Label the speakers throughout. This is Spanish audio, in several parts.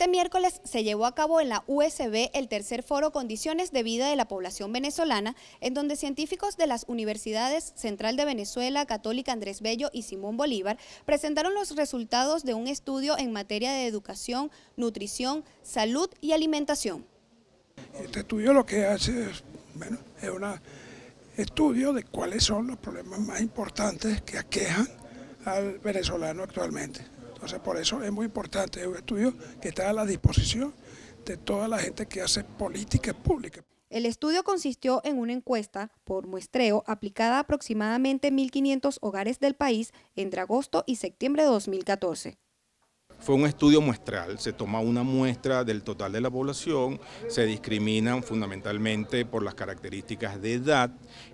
Speaker 1: Este miércoles se llevó a cabo en la USB el tercer foro Condiciones de Vida de la Población Venezolana, en donde científicos de las universidades Central de Venezuela, Católica Andrés Bello y Simón Bolívar presentaron los resultados de un estudio en materia de educación, nutrición, salud y alimentación.
Speaker 2: Este estudio lo que hace es, es un estudio de cuáles son los problemas más importantes que aquejan al venezolano actualmente. Entonces, por eso es muy importante, es un estudio que está a la disposición de toda la gente que hace políticas públicas. El
Speaker 1: estudio consistió en una encuesta por muestreo aplicada a aproximadamente 1.500 hogares del país entre agosto y septiembre de 2014.
Speaker 2: Fue un estudio muestral, se toma una muestra del total de la población, se discriminan fundamentalmente por las características de edad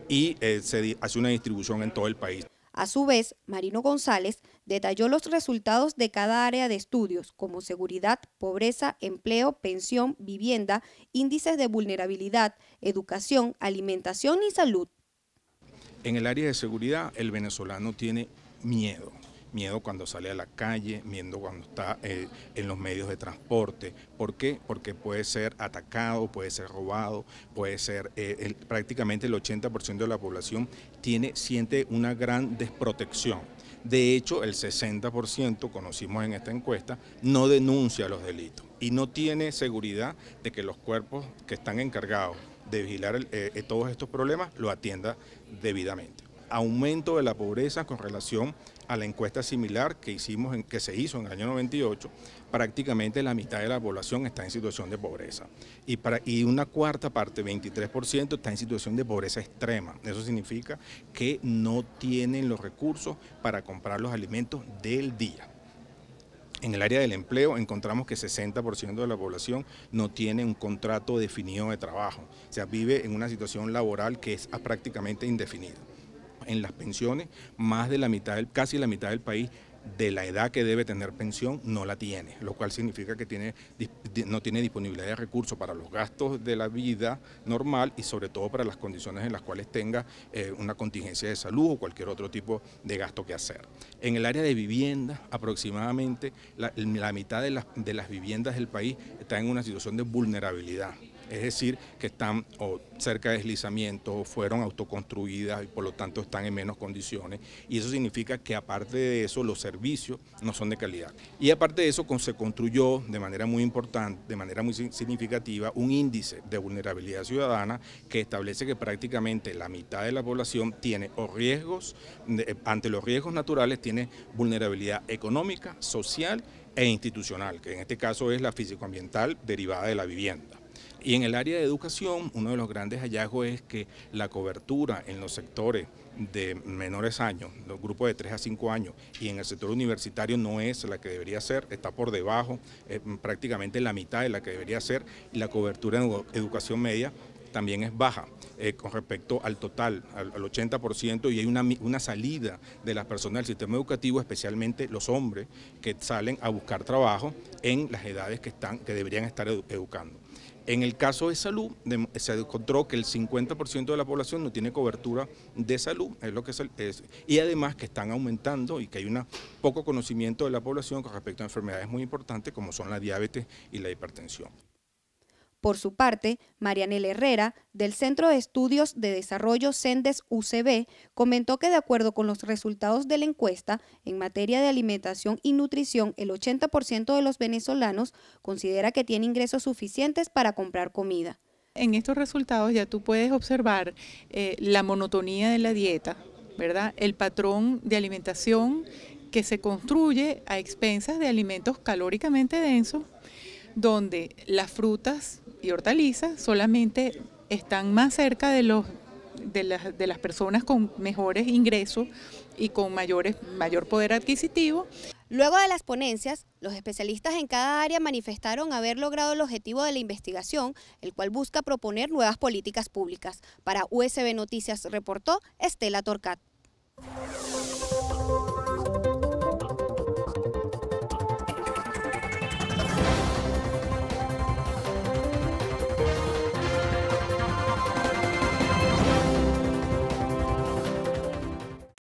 Speaker 2: y eh, se hace una distribución en todo el país. A
Speaker 1: su vez, Marino González detalló los resultados de cada área de estudios, como seguridad, pobreza, empleo, pensión, vivienda, índices de vulnerabilidad, educación, alimentación y salud.
Speaker 2: En el área de seguridad, el venezolano tiene miedo, miedo cuando sale a la calle, miedo cuando está eh, en los medios de transporte. ¿Por qué? Porque puede ser atacado, puede ser robado, puede ser, eh, prácticamente el 80% de la población tiene, siente una gran desprotección. De hecho, el 60%, conocimos en esta encuesta, no denuncia los delitos y no tiene seguridad de que los cuerpos que están encargados de vigilar eh, todos estos problemas lo atienda debidamente. Aumento de la pobreza con relación a la encuesta similar que, hicimos en, que se hizo en el año 98, prácticamente la mitad de la población está en situación de pobreza. Y, y una cuarta parte, 23%, está en situación de pobreza extrema. Eso significa que no tienen los recursos para comprar los alimentos del día. En el área del empleo encontramos que 60% de la población no tiene un contrato definido de trabajo, o sea, vive en una situación laboral que es prácticamente indefinida en las pensiones, más de la mitad, casi la mitad del país de la edad que debe tener pensión no la tiene, lo cual significa que tiene, no tiene disponibilidad de recursos para los gastos de la vida normal y sobre todo para las condiciones en las cuales tenga eh, una contingencia de salud o cualquier otro tipo de gasto que hacer. En el área de vivienda, aproximadamente la, mitad de, de las viviendas del país está en una situación de vulnerabilidad es decir, que están cerca de deslizamiento fueron autoconstruidas y por lo tanto están en menos condiciones. Y eso significa que aparte de eso los servicios no son de calidad. Y aparte de eso se construyó de manera muy importante, de manera muy significativa, un índice de vulnerabilidad ciudadana que establece que prácticamente la mitad de la población tiene riesgos, eh, ante los riesgos naturales tiene vulnerabilidad económica, social e institucional, que en este caso es la físicoambiental derivada de la vivienda. Y en el área de educación, uno de los grandes hallazgos es que la cobertura en los sectores de menores años, los grupos de 3 a 5 años, y en el sector universitario no es la que debería ser, está por debajo, prácticamente la mitad de la que debería ser, y la cobertura en educación media también es baja eh, con respecto al total, al, 80%, y hay una, salida de las personas del sistema educativo, especialmente los hombres, que salen a buscar trabajo en las edades que, deberían estar educando. En el caso de salud, se encontró que el 50% de la población no tiene cobertura de salud, es lo que es, y además que están aumentando y que hay un poco conocimiento de la población con respecto a enfermedades muy importantes como son la diabetes y la hipertensión.
Speaker 1: Por su parte, Marianel Herrera, del Centro de Estudios de Desarrollo sendes UCB, comentó que de acuerdo con los resultados de la encuesta, en materia de alimentación y nutrición, el 80% de los venezolanos considera que tiene ingresos suficientes para comprar comida. En estos resultados ya tú puedes observar eh, la monotonía de la dieta, ¿verdad? El patrón de alimentación que se construye a expensas de alimentos calóricamente densos, donde las frutas y hortalizas solamente están más cerca de los de las, personas con mejores ingresos y con mayores, mayor poder adquisitivo. Luego de las ponencias, los especialistas en cada área manifestaron haber logrado el objetivo de la investigación, el cual busca proponer nuevas políticas públicas. Para USB Noticias reportó Estela Torcat.